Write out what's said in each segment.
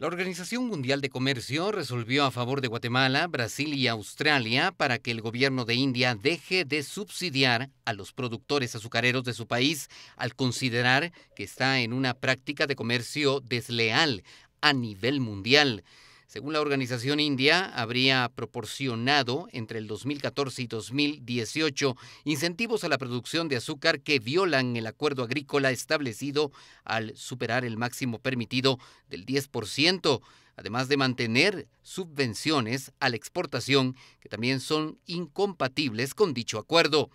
La Organización Mundial de Comercio resolvió a favor de Guatemala, Brasil y Australia para que el gobierno de India deje de subsidiar a los productores azucareros de su país al considerar que está en una práctica de comercio desleal a nivel mundial. Según la organización india, habría proporcionado entre el 2014 y 2018 incentivos a la producción de azúcar que violan el acuerdo agrícola establecido al superar el máximo permitido del 10% además de mantener subvenciones a la exportación que también son incompatibles con dicho acuerdo.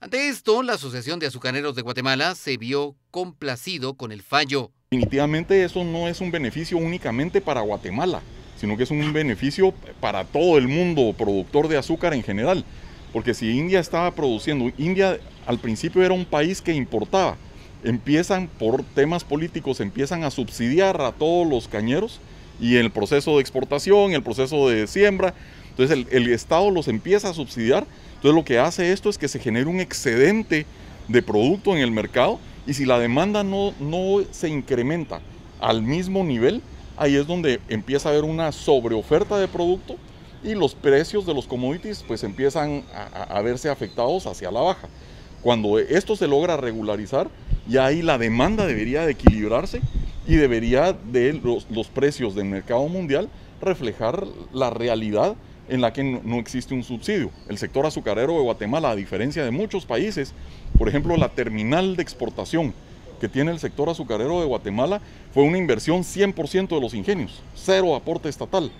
Ante esto, la Asociación de Azucareros de Guatemala se vio complacido con el fallo. Definitivamente eso no es un beneficio únicamente para Guatemala, sino que es un beneficio para todo el mundo productor de azúcar en general. Porque si India estaba produciendo, India al principio era un país que importaba, empiezan por temas políticos, empiezan a subsidiar a todos los cañeros y el proceso de exportación, el proceso de siembra. Entonces el, Estado los empieza a subsidiar. Entonces lo que hace esto es que se genera un excedente de producto en el mercado y si la demanda no, no se incrementa al mismo nivel, ahí es donde empieza a haber una sobreoferta de producto y los precios de los commodities pues empiezan a, verse afectados hacia la baja. Cuando esto se logra regularizar, ya ahí la demanda debería de equilibrarse y debería de los, los precios del mercado mundial reflejar la realidad en la que no existe un subsidio. El sector azucarero de Guatemala, a diferencia de muchos países, por ejemplo, la terminal de exportación que tiene el sector azucarero de Guatemala fue una inversión 100% de los ingenios, cero aporte estatal,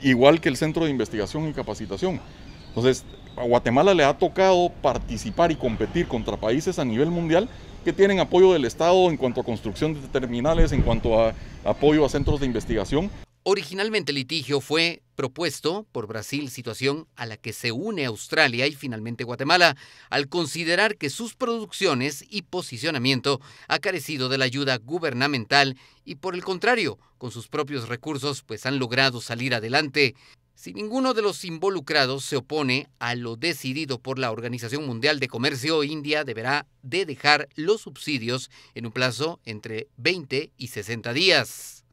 igual que el Centro de Investigación y Capacitación. Entonces, a Guatemala le ha tocado participar y competir contra países a nivel mundial que tienen apoyo del Estado en cuanto a construcción de terminales, en cuanto a apoyo a centros de investigación. Originalmente el litigio fue propuesto por Brasil, situación a la que se une Australia y finalmente Guatemala, al considerar que sus producciones y posicionamiento ha carecido de la ayuda gubernamental y por el contrario, con sus propios recursos pues han logrado salir adelante. Si ninguno de los involucrados se opone a lo decidido por la Organización Mundial de Comercio, India deberá de dejar los subsidios en un plazo entre 20 y 60 días.